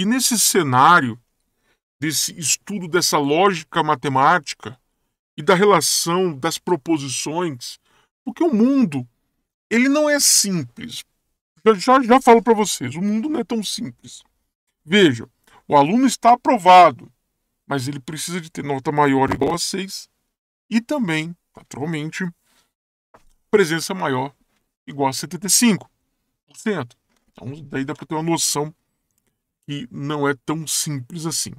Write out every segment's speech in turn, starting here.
E nesse cenário desse estudo dessa lógica matemática e da relação das proposições, porque o mundo ele não é simples. Já já, já falo para vocês, o mundo não é tão simples. Veja, o aluno está aprovado, mas ele precisa de ter nota maior igual a 6 e também, naturalmente, presença maior igual a 75%. Então, daí dá para ter uma noção que não é tão simples assim.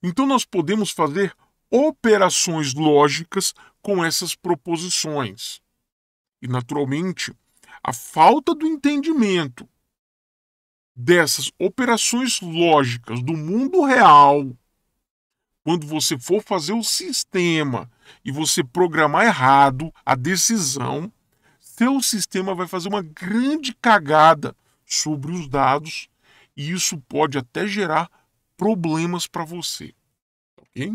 Então nós podemos fazer operações lógicas com essas proposições. E naturalmente, a falta do entendimento dessas operações lógicas do mundo real, quando você for fazer o sistema e você programar errado a decisão, seu sistema vai fazer uma grande cagada sobre os dados e isso pode até gerar problemas para você. Ok?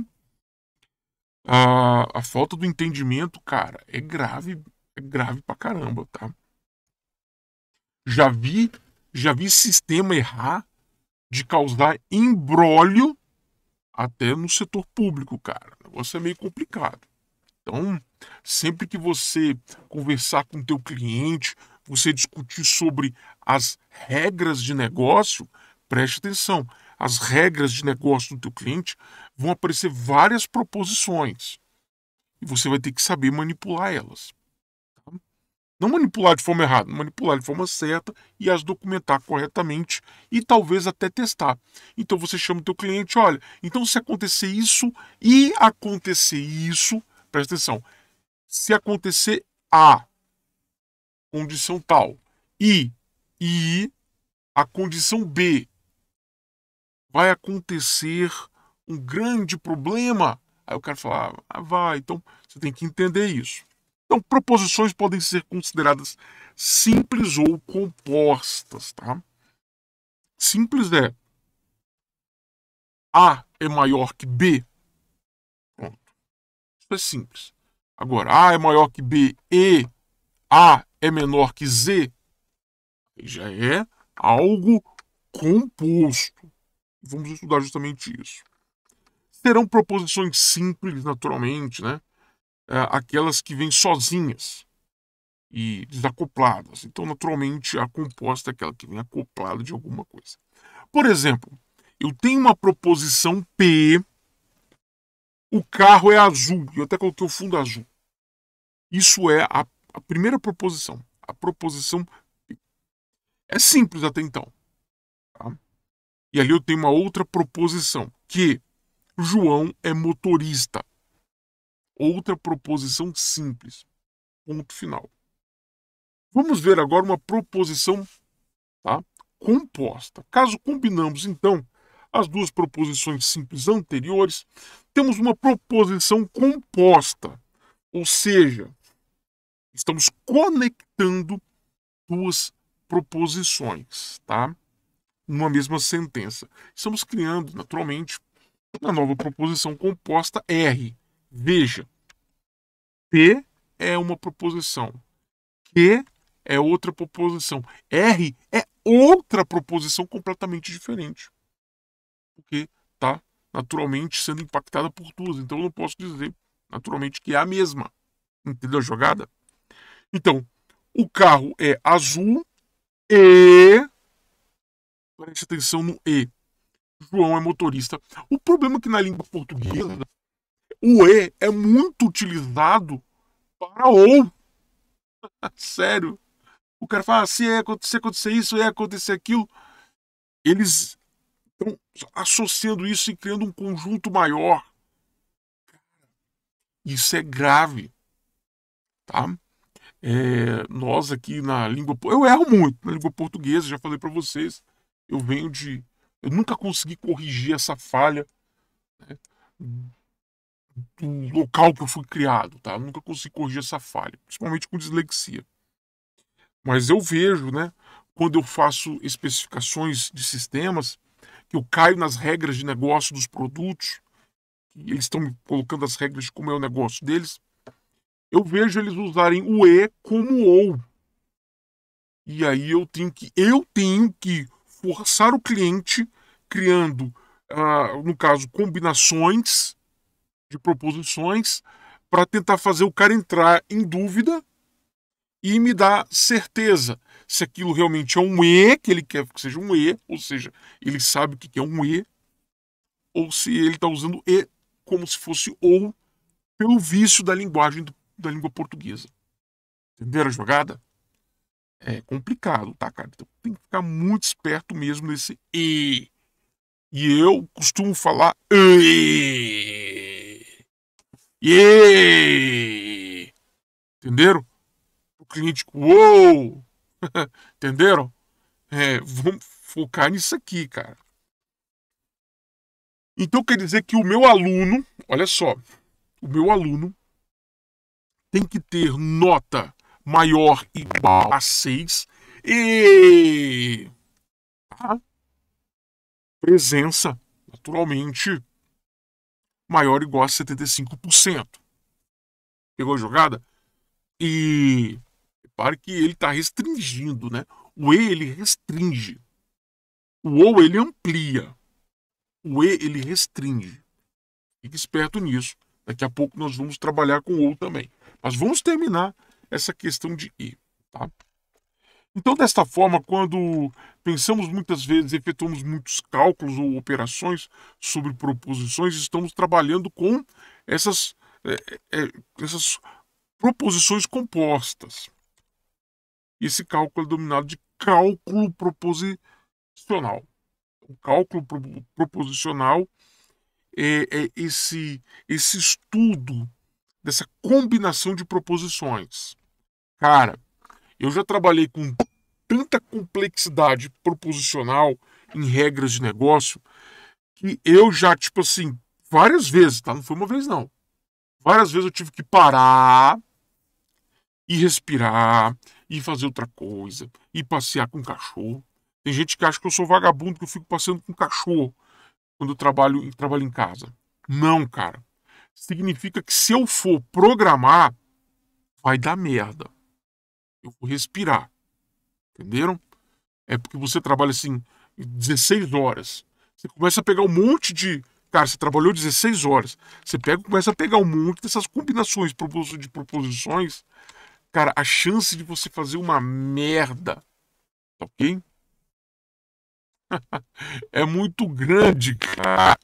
A, a falta do entendimento, cara, é grave, é grave pra caramba, tá? Já vi, já vi sistema errar de causar embrólio até no setor público, cara. O negócio é meio complicado. Então, sempre que você conversar com o teu cliente, você discutir sobre as regras de negócio, Preste atenção, as regras de negócio do teu cliente vão aparecer várias proposições e você vai ter que saber manipular elas. Tá? Não manipular de forma errada, manipular de forma certa e as documentar corretamente e talvez até testar. Então você chama o teu cliente, olha, então se acontecer isso e acontecer isso, presta atenção, se acontecer A, condição tal, e, e a condição B, vai acontecer um grande problema. Aí o cara fala, ah, ah, vai, então você tem que entender isso. Então, proposições podem ser consideradas simples ou compostas, tá? Simples é A é maior que B. Pronto. Isso é simples. Agora, A é maior que B e A é menor que Z. Já é algo composto vamos estudar justamente isso. Serão proposições simples, naturalmente, né? É, aquelas que vêm sozinhas e desacopladas. Então, naturalmente, a composta é aquela que vem acoplada de alguma coisa. Por exemplo, eu tenho uma proposição P, o carro é azul, eu até coloquei o fundo azul. Isso é a, a primeira proposição, a proposição P. É simples até então. E ali eu tenho uma outra proposição, que João é motorista. Outra proposição simples. Ponto final. Vamos ver agora uma proposição tá, composta. Caso combinamos, então, as duas proposições simples anteriores, temos uma proposição composta. Ou seja, estamos conectando duas proposições, tá? numa mesma sentença. Estamos criando, naturalmente, uma nova proposição composta R. Veja, P é uma proposição, Q é outra proposição, R é outra proposição completamente diferente. Porque está naturalmente sendo impactada por duas, então eu não posso dizer naturalmente que é a mesma. Entendeu a jogada? Então, o carro é azul e preste atenção no E. João é motorista. O problema é que na língua portuguesa o E é muito utilizado para ou. Sério. O cara fala, se assim, é acontecer, acontecer isso, é acontecer aquilo. Eles estão associando isso e criando um conjunto maior. Isso é grave. Tá? É, nós aqui na língua. Eu erro muito na língua portuguesa, já falei para vocês. Eu venho de. Eu nunca consegui corrigir essa falha né, do local que eu fui criado, tá? Eu nunca consegui corrigir essa falha, principalmente com dislexia. Mas eu vejo, né, quando eu faço especificações de sistemas, que eu caio nas regras de negócio dos produtos, eles estão me colocando as regras de como é o negócio deles. Eu vejo eles usarem o E como ou. E aí eu tenho que eu tenho que forçar o cliente criando, ah, no caso, combinações de proposições para tentar fazer o cara entrar em dúvida e me dar certeza se aquilo realmente é um E, que ele quer que seja um E, ou seja, ele sabe o que é um E, ou se ele está usando E como se fosse ou pelo vício da linguagem do, da língua portuguesa. Entenderam a jogada? é complicado, tá, cara? Então tem que ficar muito esperto mesmo nesse E. E eu costumo falar E. E. Entenderam? O cliente, uou! Entenderam? É, vamos focar nisso aqui, cara. Então quer dizer que o meu aluno, olha só, o meu aluno tem que ter nota maior igual a 6 e a presença, naturalmente, maior ou igual a 75%. Pegou a jogada? E repare que ele está restringindo, né? O E ele restringe. O OU ele amplia. O E ele restringe. Fique esperto nisso. Daqui a pouco nós vamos trabalhar com o OU também. Mas vamos terminar essa questão de ir. Tá? Então, desta forma, quando pensamos muitas vezes, efetuamos muitos cálculos ou operações sobre proposições, estamos trabalhando com essas, é, é, é, essas proposições compostas. Esse cálculo é denominado de cálculo proposicional. O cálculo pro, proposicional é, é esse, esse estudo dessa combinação de proposições. Cara, eu já trabalhei com tanta complexidade proposicional em regras de negócio que eu já, tipo assim, várias vezes, tá? Não foi uma vez, não. Várias vezes eu tive que parar e respirar e fazer outra coisa e passear com cachorro. Tem gente que acha que eu sou vagabundo que eu fico passeando com cachorro quando eu trabalho, trabalho em casa. Não, cara. Significa que se eu for programar, vai dar merda. Eu vou respirar. Entenderam? É porque você trabalha assim 16 horas. Você começa a pegar um monte de. Cara, você trabalhou 16 horas. Você pega, começa a pegar um monte dessas combinações de proposições. Cara, a chance de você fazer uma merda. Tá ok? é muito grande, cara.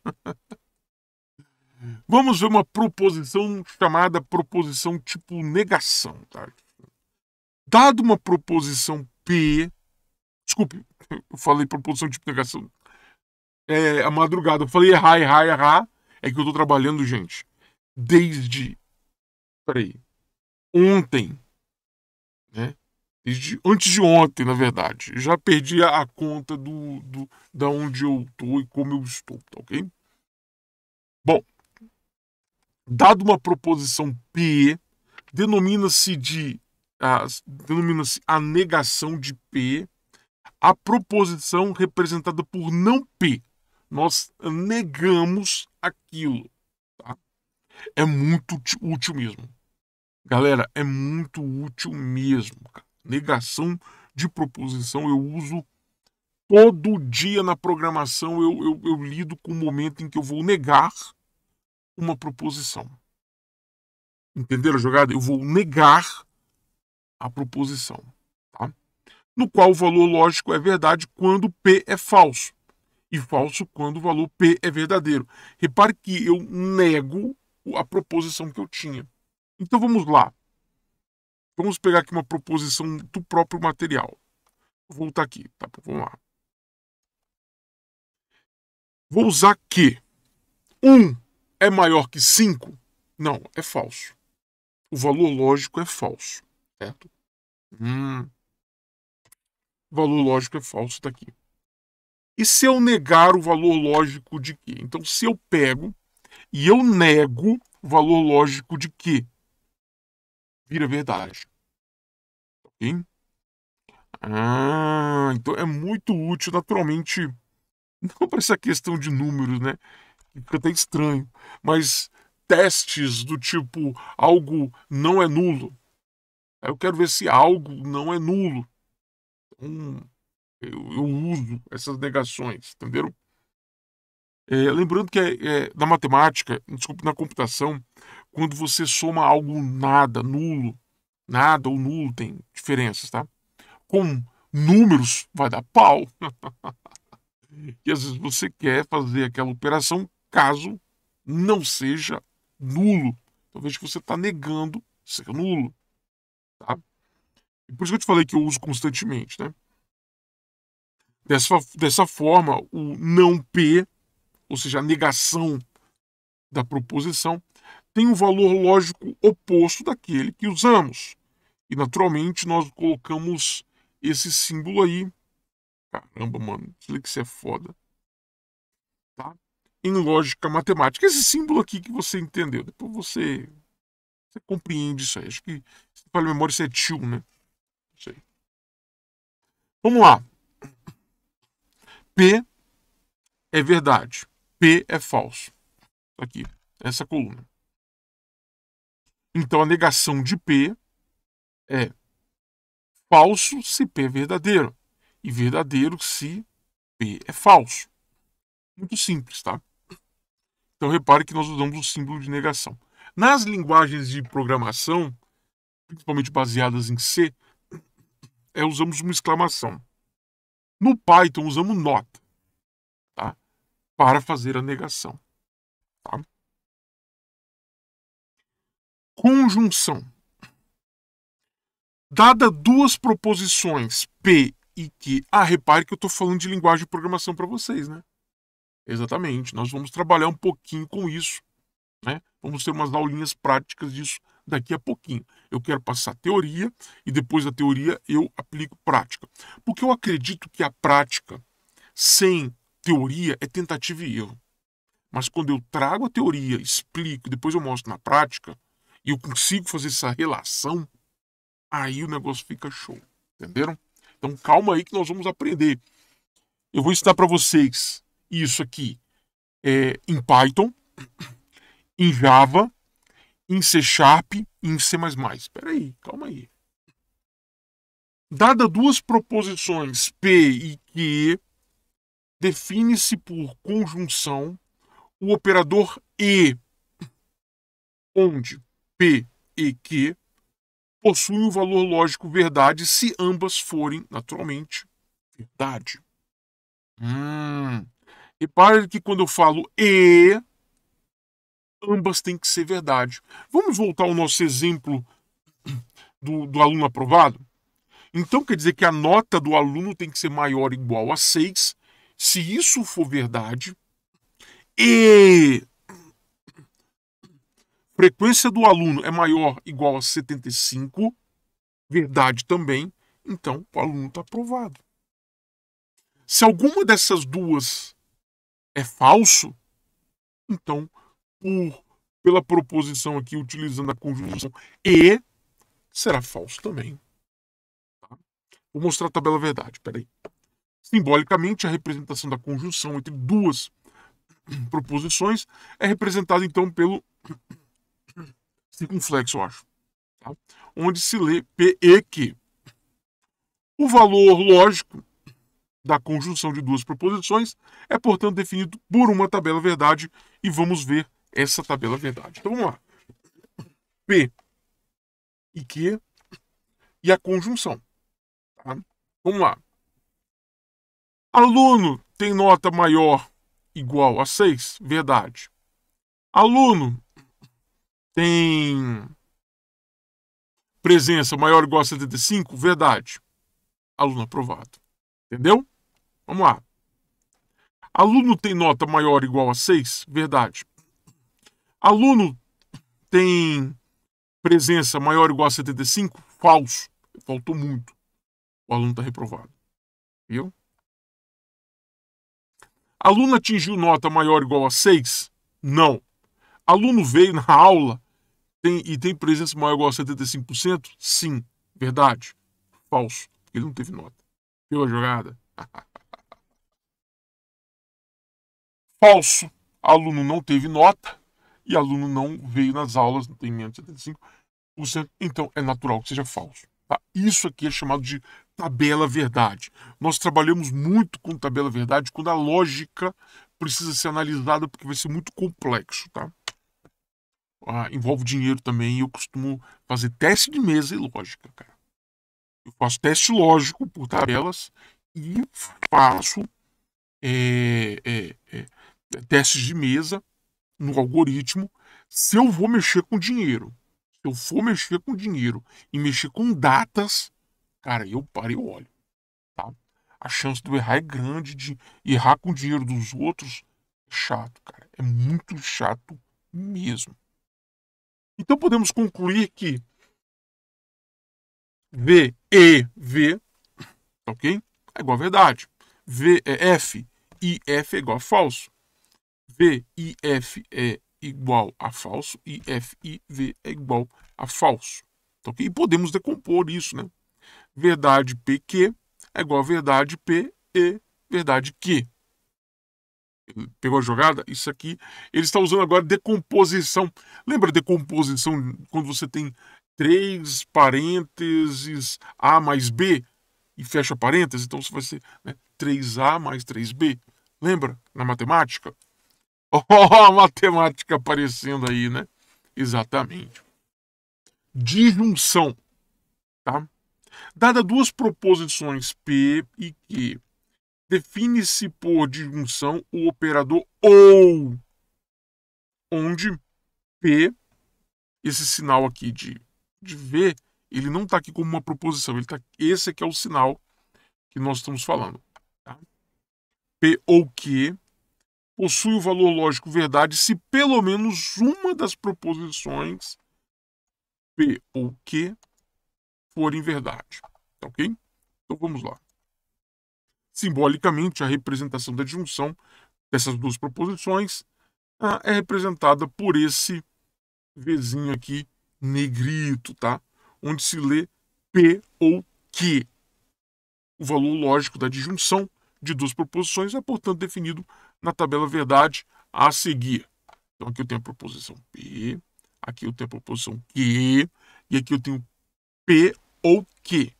Vamos ver uma proposição chamada proposição tipo negação, tá? dado uma proposição P, desculpe, eu falei proposição tipo negação, é, a madrugada, eu falei errar, errar, errar, é que eu tô trabalhando, gente, desde, peraí, ontem, né? Desde, antes de ontem, na verdade. já perdi a, a conta do, do, da onde eu tô e como eu estou, tá ok? Bom, dado uma proposição P, denomina-se de denomina-se a negação de P, a proposição representada por não P. Nós negamos aquilo. Tá? É muito útil mesmo. Galera, é muito útil mesmo. Negação de proposição eu uso todo dia na programação. Eu, eu, eu lido com o momento em que eu vou negar uma proposição. Entenderam a jogada? Eu vou negar a proposição, tá? no qual o valor lógico é verdade quando P é falso e falso quando o valor P é verdadeiro. Repare que eu nego a proposição que eu tinha. Então vamos lá. Vamos pegar aqui uma proposição do próprio material. Vou voltar aqui, tá? Vamos lá. Vou usar que 1 é maior que 5? Não, é falso. O valor lógico é falso. Certo? Hum. O valor lógico é falso daqui. Tá aqui. e se eu negar o valor lógico de quê? Então, se eu pego e eu nego o valor lógico de quê? Vira verdade. Ok? Ah, então é muito útil, naturalmente, não para essa questão de números, né? Fica até estranho, mas testes do tipo algo não é nulo, Aí eu quero ver se algo não é nulo. Então, eu, eu uso essas negações, entenderam? É, lembrando que é, é, na matemática, desculpe, na computação, quando você soma algo nada, nulo, nada ou nulo tem diferenças, tá? Com números vai dar pau. e às vezes você quer fazer aquela operação caso não seja nulo. Então veja que você está negando ser nulo. Tá? E por isso que eu te falei que eu uso constantemente. Né? Dessa, dessa forma, o não P, ou seja, a negação da proposição, tem um valor lógico oposto daquele que usamos. E naturalmente nós colocamos esse símbolo aí. Caramba, mano, que isso é foda. Tá? Em lógica matemática. Esse símbolo aqui que você entendeu. Depois você você compreende isso aí. Acho que, se a memória, isso é tio, né? Vamos lá. P é verdade. P é falso. Tá aqui, essa coluna. Então a negação de P é falso se P é verdadeiro e verdadeiro se P é falso. Muito simples, tá? Então repare que nós usamos o símbolo de negação. Nas linguagens de programação, principalmente baseadas em C, é, usamos uma exclamação. No Python usamos nota, tá? para fazer a negação. Tá? Conjunção. Dada duas proposições P e Q. Ah, repare que eu estou falando de linguagem de programação para vocês, né? Exatamente. Nós vamos trabalhar um pouquinho com isso né? Vamos ter umas aulinhas práticas disso daqui a pouquinho. Eu quero passar teoria e depois da teoria eu aplico prática. Porque eu acredito que a prática sem teoria é tentativa e erro. Mas quando eu trago a teoria, explico, depois eu mostro na prática e eu consigo fazer essa relação, aí o negócio fica show. Entenderam? Então calma aí que nós vamos aprender. Eu vou ensinar para vocês isso aqui é, em Python em Java, em C Sharp e em C. Espera aí, calma aí. Dada duas proposições P e Q, define-se por conjunção o operador E, onde P e Q possuem o um valor lógico verdade se ambas forem, naturalmente, verdade. Hum. Repare que quando eu falo E, ambas têm que ser verdade. Vamos voltar ao nosso exemplo do, do aluno aprovado? Então quer dizer que a nota do aluno tem que ser maior ou igual a 6, se isso for verdade, e frequência do aluno é maior ou igual a 75, verdade também, então o aluno está aprovado. Se alguma dessas duas é falso, então por, pela proposição aqui, utilizando a conjunção e, será falso também. Tá? Vou mostrar a tabela verdade, peraí. Simbolicamente, a representação da conjunção entre duas proposições é representada, então, pelo circunflexo, eu acho. Tá? Onde se lê PE que o valor lógico da conjunção de duas proposições é, portanto, definido por uma tabela verdade e vamos ver essa tabela é verdade. Então vamos lá. P e Q e a conjunção. Tá? Vamos lá. Aluno tem nota maior igual a 6, verdade. Aluno tem presença maior igual a 75, verdade. Aluno aprovado. Entendeu? Vamos lá. Aluno tem nota maior igual a 6, verdade. Aluno tem presença maior ou igual a 75? Falso. Faltou muito. O aluno está reprovado. Viu? Aluno atingiu nota maior ou igual a 6? Não. Aluno veio na aula tem, e tem presença maior ou igual a 75%? Sim. Verdade. Falso. Ele não teve nota. Viu a jogada? Falso. Aluno não teve nota e aluno não veio nas aulas, tem menos de 75%, então é natural que seja falso. Tá? Isso aqui é chamado de tabela verdade. Nós trabalhamos muito com tabela verdade quando a lógica precisa ser analisada porque vai ser muito complexo, tá? Ah, envolve dinheiro também. Eu costumo fazer teste de mesa e lógica, cara. Eu faço teste lógico por tabelas e faço é, é, é, testes de mesa no algoritmo se eu vou mexer com dinheiro. Se eu for mexer com dinheiro e mexer com datas, cara, eu paro e olho. Tá? A chance de eu errar é grande, de errar com o dinheiro dos outros é chato, cara. É muito chato mesmo. Então podemos concluir que V, E, V, tá ok? É igual a verdade. V é F e F é igual a falso. VIF é igual a falso, IFIV é igual a falso. Tá okay? E podemos decompor isso, né? Verdade PQ é igual a verdade P e verdade Q. Pegou a jogada? Isso aqui, ele está usando agora decomposição. Lembra decomposição quando você tem três parênteses A mais B e fecha parênteses? Então você vai ser né, 3A mais 3B. Lembra na matemática? Ó, a matemática aparecendo aí, né? Exatamente. Disjunção, tá? Dada duas proposições P e Q, define-se por disjunção o operador OU, onde P, esse sinal aqui de, de V, ele não está aqui como uma proposição, ele tá, esse aqui é o sinal que nós estamos falando. Tá? P ou Q possui o valor lógico verdade se pelo menos uma das proposições P ou Q forem verdade. Tá ok? Então vamos lá. Simbolicamente, a representação da disjunção dessas duas proposições ah, é representada por esse Vzinho aqui negrito, tá? Onde se lê P ou Q. O valor lógico da disjunção de duas proposições é, portanto, definido na tabela verdade a seguir. Então aqui eu tenho a proposição P, aqui eu tenho a proposição Q e aqui eu tenho P ou Q.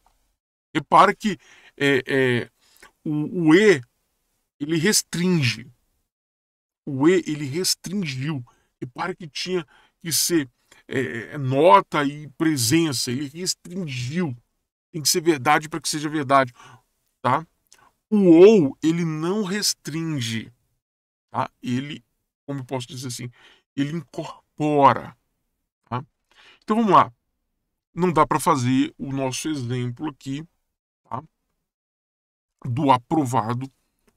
Repara que é, é, o, o E ele restringe. O E ele restringiu. Repara que tinha que ser é, é nota e presença. Ele restringiu. Tem que ser verdade para que seja verdade. Tá? O ou ele não restringe. Tá? Ele, como eu posso dizer assim, ele incorpora. Tá? Então vamos lá. Não dá para fazer o nosso exemplo aqui tá? do aprovado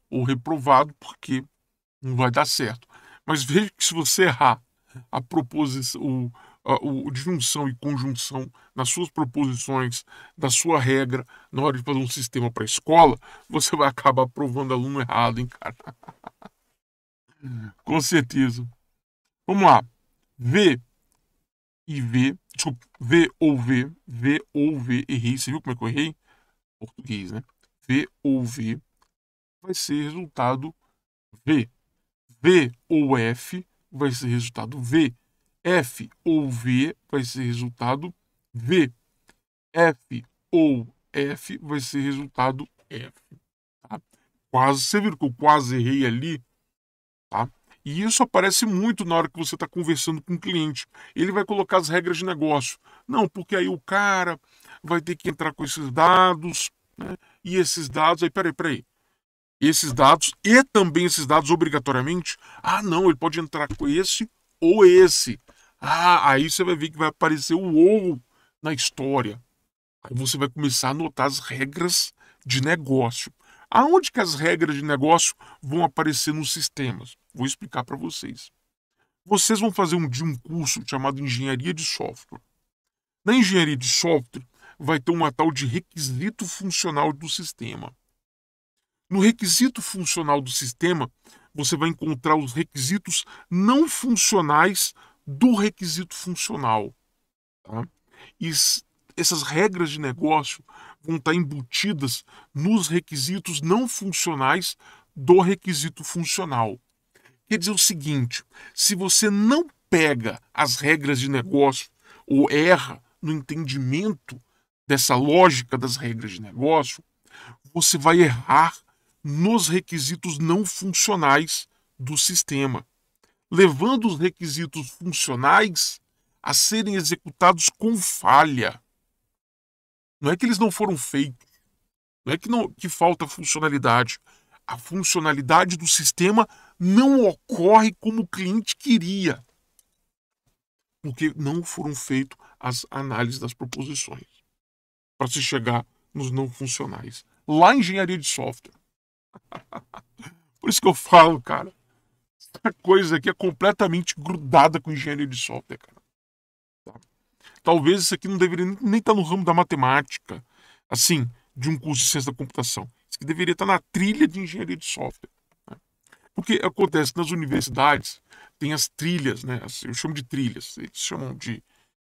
ou reprovado, porque não vai dar certo. Mas veja que se você errar a proposição, o, a, o disjunção e conjunção nas suas proposições, da sua regra, na hora de fazer um sistema para a escola, você vai acabar aprovando aluno errado, hein, cara? Com certeza. Vamos lá. V e V. Desculpa, V ou V. V ou V. Errei. Você viu como é que eu errei? Português, né? V ou V vai ser resultado V. V ou F vai ser resultado V. F ou V vai ser resultado V. F ou F vai ser resultado F. Tá? Quase, você viu que eu quase errei ali? Tá? E isso aparece muito na hora que você está conversando com o um cliente. Ele vai colocar as regras de negócio. Não, porque aí o cara vai ter que entrar com esses dados, né? e esses dados. Aí, peraí, peraí. Esses dados e também esses dados obrigatoriamente? Ah, não, ele pode entrar com esse ou esse. Ah, aí você vai ver que vai aparecer o ou na história. Aí você vai começar a notar as regras de negócio. Aonde que as regras de negócio vão aparecer nos sistemas? Vou explicar para vocês. Vocês vão fazer um dia um curso chamado Engenharia de Software. Na engenharia de software vai ter uma tal de requisito funcional do sistema. No requisito funcional do sistema, você vai encontrar os requisitos não funcionais do requisito funcional. Tá? E essas regras de negócio vão estar embutidas nos requisitos não funcionais do requisito funcional. Quer dizer o seguinte: se você não pega as regras de negócio ou erra no entendimento dessa lógica das regras de negócio, você vai errar nos requisitos não funcionais do sistema, levando os requisitos funcionais a serem executados com falha. Não é que eles não foram feitos. Não é que, não, que falta funcionalidade. A funcionalidade do sistema não ocorre como o cliente queria. Porque não foram feitas as análises das proposições para se chegar nos não funcionais. Lá em engenharia de software. Por isso que eu falo, cara. Essa coisa aqui é completamente grudada com engenharia de software, cara. Talvez isso aqui não deveria nem estar tá no ramo da matemática, assim, de um curso de ciência da computação. Isso aqui deveria estar tá na trilha de engenharia de software. Né? Porque acontece nas universidades tem as trilhas, né? Eu chamo de trilhas, eles chamam de,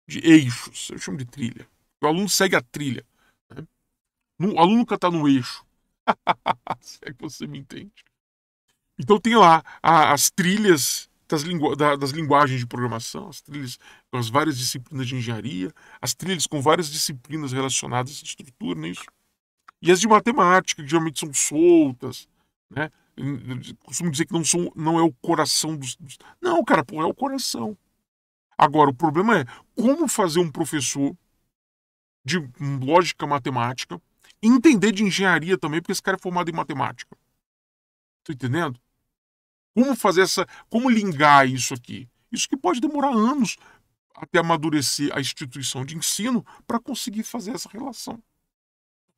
de eixos, eu chamo de trilha. O aluno segue a trilha. Né? O aluno nunca está no eixo. Se é que você me entende. Então tem lá as trilhas das, lingu da, das linguagens de programação, as trilhas com as várias disciplinas de engenharia, as trilhas com várias disciplinas relacionadas à estrutura, não é isso? E as de matemática, que geralmente são soltas, né? costumo dizer que não, são, não é o coração dos, dos. Não, cara, pô, é o coração. Agora, o problema é como fazer um professor de lógica matemática entender de engenharia também, porque esse cara é formado em matemática. Tô tá entendendo? Como fazer essa. Como ligar isso aqui? Isso que pode demorar anos até amadurecer a instituição de ensino para conseguir fazer essa relação.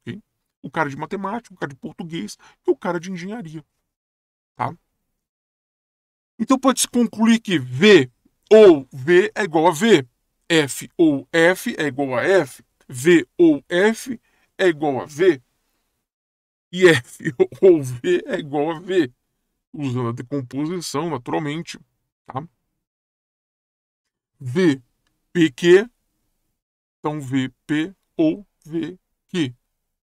Okay? O cara de matemática, o cara de português e o cara de engenharia. Tá? Então pode-se concluir que V ou V é igual a V, F ou F é igual a F, V ou F é igual a V, e F ou V é igual a V usando a decomposição naturalmente, tá? VPQ, então VP ou VQ,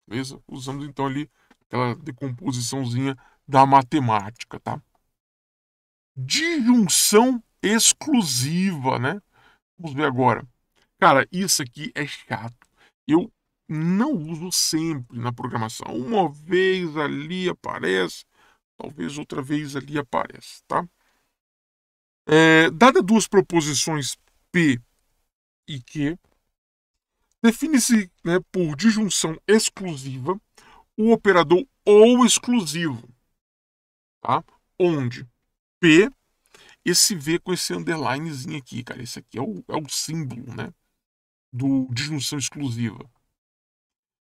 beleza? Usamos então ali aquela decomposiçãozinha da matemática, tá? Disjunção exclusiva, né? Vamos ver agora. Cara, isso aqui é chato. Eu não uso sempre na programação. Uma vez ali aparece, Talvez outra vez ali apareça, tá? É, dada duas proposições P e Q, define-se né, por disjunção exclusiva o operador ou exclusivo, tá? onde P, esse V com esse underlinezinho aqui, cara, esse aqui é o, é o símbolo né, do disjunção exclusiva,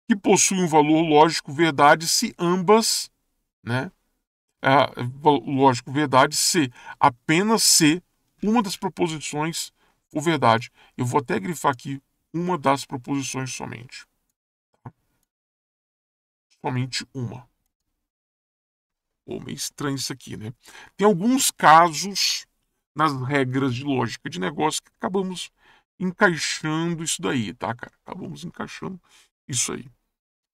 que possui um valor lógico verdade se ambas né, é, lógico, verdade se, apenas se, uma das proposições for verdade. Eu vou até grifar aqui uma das proposições somente. Tá? Somente uma. Pô, meio estranho isso aqui, né? Tem alguns casos nas regras de lógica de negócio que acabamos encaixando isso daí, tá, cara? Acabamos encaixando isso aí.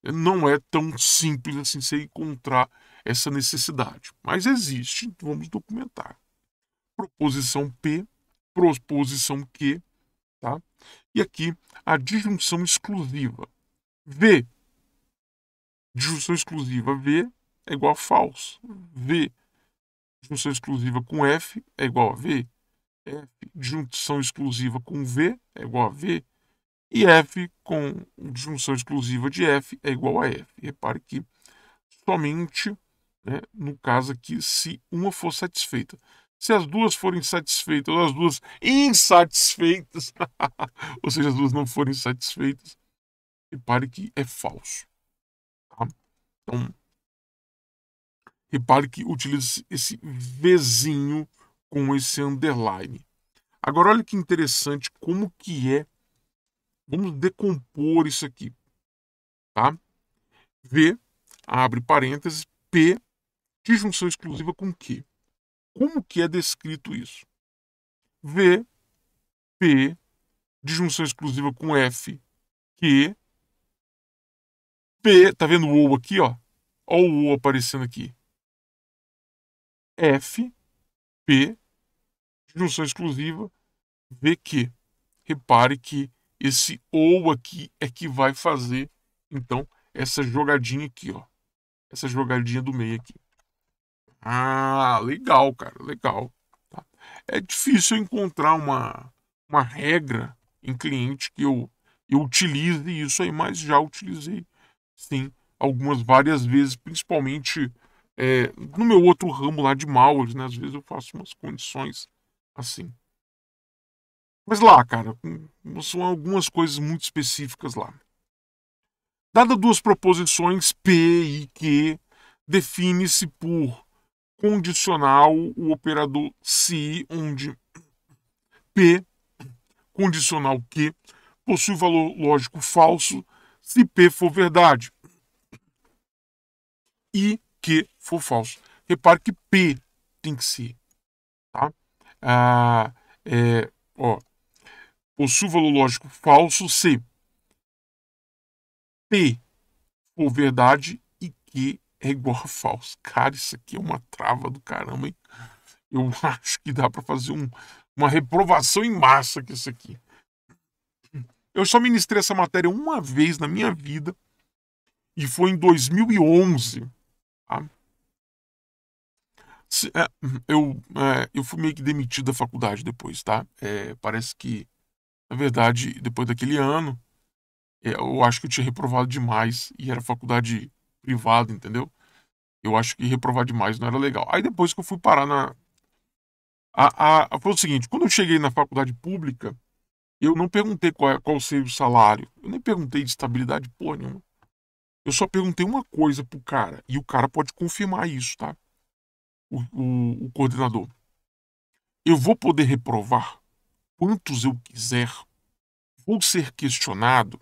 Não é tão simples assim você encontrar essa necessidade, mas existe, vamos documentar. Proposição P, proposição Q, tá? E aqui a disjunção exclusiva. V, disjunção exclusiva V é igual a falso. V, disjunção exclusiva com F é igual a V. F, disjunção exclusiva com V é igual a V e F com disjunção exclusiva de F é igual a F. Repare que somente né, no caso aqui, se uma for satisfeita. Se as duas forem satisfeitas, ou as duas insatisfeitas, ou seja, as duas não forem satisfeitas, repare que é falso. Tá? Então, repare que utiliza esse vizinho com esse underline. Agora, olha que interessante como que é. Vamos decompor isso aqui. Tá? V, abre parênteses, P, de junção exclusiva com que? Como que é descrito isso? V, P, de junção exclusiva com F, Q, P, tá vendo o O aqui, ó? Ó o O aparecendo aqui. F, P, de junção exclusiva, Q Repare que esse ou aqui é que vai fazer, então, essa jogadinha aqui, ó. Essa jogadinha do meio aqui. Ah, legal, cara, legal. Tá. É difícil encontrar uma, uma regra em cliente que eu, eu utilize isso aí, mas já utilizei, sim, algumas várias vezes, principalmente é, no meu outro ramo lá de malware, né? Às vezes eu faço umas condições assim. Mas lá, cara, hum, são algumas coisas muito específicas lá. Dada duas proposições P e Q, define-se por condicional o operador se, onde P condicional Q possui valor lógico falso se P for verdade e Q for falso. Repare que P tem que ser. Tá? Ah, é, ó, possui valor lógico falso se P for verdade e Q é igual a falso. Cara, isso aqui é uma trava do caramba, hein? Eu acho que dá para fazer um, uma reprovação em massa com isso aqui. Eu só ministrei essa matéria uma vez na minha vida e foi em 2011. Tá? Se, é, eu, é, eu fui meio que demitido da faculdade depois, tá? É, parece que, na verdade, depois daquele ano, é, eu acho que eu tinha reprovado demais e era faculdade privado, entendeu? Eu acho que reprovar demais não era legal. Aí depois que eu fui parar na. A, a, foi o seguinte: quando eu cheguei na faculdade pública, eu não perguntei qual, é, qual seria o salário. Eu nem perguntei de estabilidade porra nenhuma. Eu só perguntei uma coisa pro cara. E o cara pode confirmar isso, tá? o, o, o coordenador. Eu vou poder reprovar quantos eu quiser. Vou ser questionado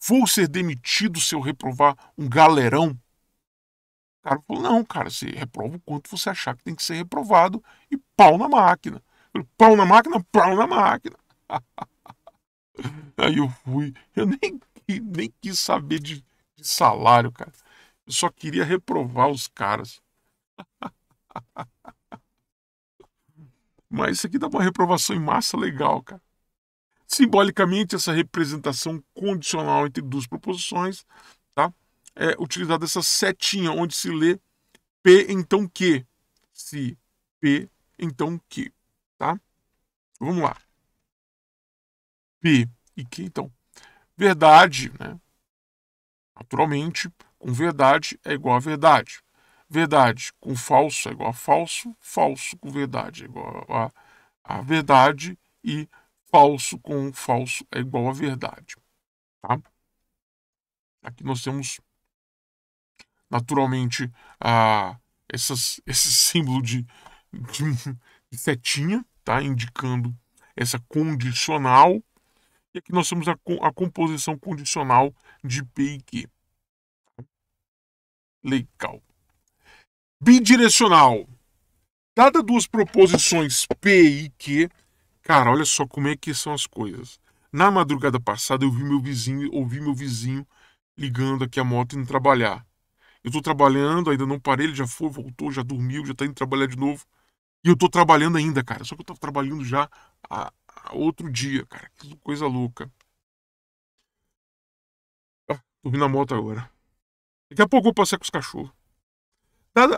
Vou ser demitido se eu reprovar um galerão? O cara falou: não, cara, você reprova o quanto você achar que tem que ser reprovado e pau na máquina. Falei, pau na máquina, pau na máquina. Aí eu fui, eu nem, nem quis saber de, de salário, cara. Eu só queria reprovar os caras. Mas isso aqui dá uma reprovação em massa legal, cara. Simbolicamente, essa representação condicional entre duas proposições tá? é utilizada essa setinha onde se lê P então que Se P então que Tá? Vamos lá. P e que então. Verdade, né? naturalmente, com verdade é igual a verdade. Verdade com falso é igual a falso. Falso com verdade é igual a, a verdade. E falso com falso é igual a verdade. Tá? Aqui nós temos, naturalmente, a, essas, esse símbolo de, de, de setinha, tá? indicando essa condicional. E aqui nós temos a, a composição condicional de P e Q. Legal. Bidirecional. Dada duas proposições P e Q, Cara, olha só como é que são as coisas. Na madrugada passada eu vi meu vizinho, ouvi meu vizinho ligando aqui a moto indo trabalhar. Eu tô trabalhando, ainda não parei, ele já foi, voltou, já dormiu, já tá indo trabalhar de novo. E eu tô trabalhando ainda, cara. Só que eu tava trabalhando já há, outro dia, cara. Que coisa louca. Ah, dormi na moto agora. Daqui a pouco eu vou passar com os cachorros.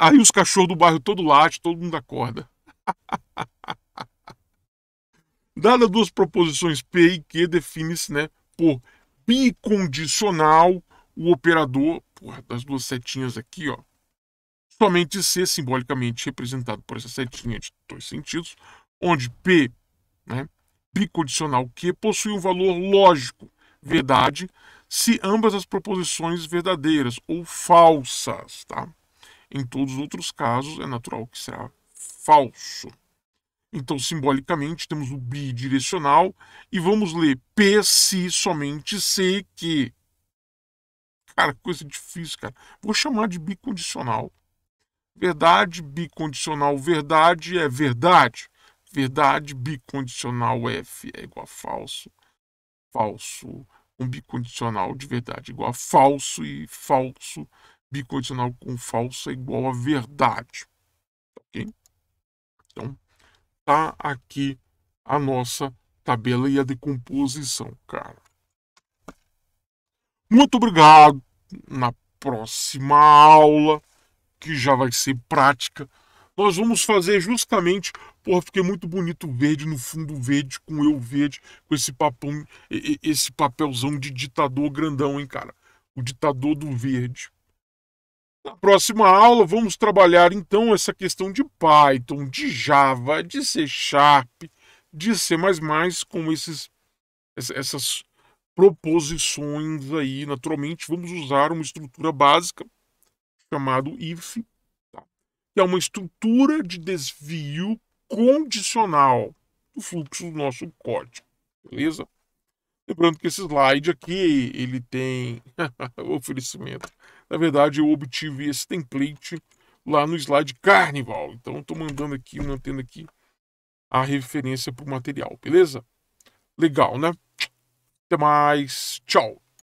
Aí os cachorros do bairro todo late, todo mundo acorda. dada duas proposições P e Q, define-se né, por bicondicional o operador porra, das duas setinhas aqui, ó. Somente C, simbolicamente representado por essa setinha de dois sentidos, onde P, né, bicondicional Q, possui um valor lógico, verdade, se ambas as proposições verdadeiras ou falsas, tá? Em todos os outros casos, é natural que será falso. Então, simbolicamente, temos o bidirecional e vamos ler P se somente C que. Cara, coisa difícil, cara. Vou chamar de bicondicional. Verdade bicondicional, verdade é verdade. Verdade bicondicional F é igual a falso. Falso um bicondicional de verdade é igual a falso e falso bicondicional com falso é igual a verdade. Ok? Então, tá aqui a nossa tabela e a decomposição, cara. Muito obrigado. Na próxima aula, que já vai ser prática, nós vamos fazer justamente. Porra, fiquei muito bonito verde no fundo verde, com eu verde, com esse papão, esse papelzão de ditador grandão, hein, cara? O ditador do verde. Na próxima aula, vamos trabalhar então essa questão de Python, de Java, de C Sharp, de C com esses, essas proposições aí. Naturalmente, vamos usar uma estrutura básica chamada if, tá? que é uma estrutura de desvio condicional do fluxo do nosso código. Beleza? Lembrando que esse slide aqui ele tem oferecimento na verdade, eu obtive esse template lá no slide Carnival. Então, estou mandando aqui, mantendo aqui a referência para o material, beleza? Legal, né? Até mais. Tchau.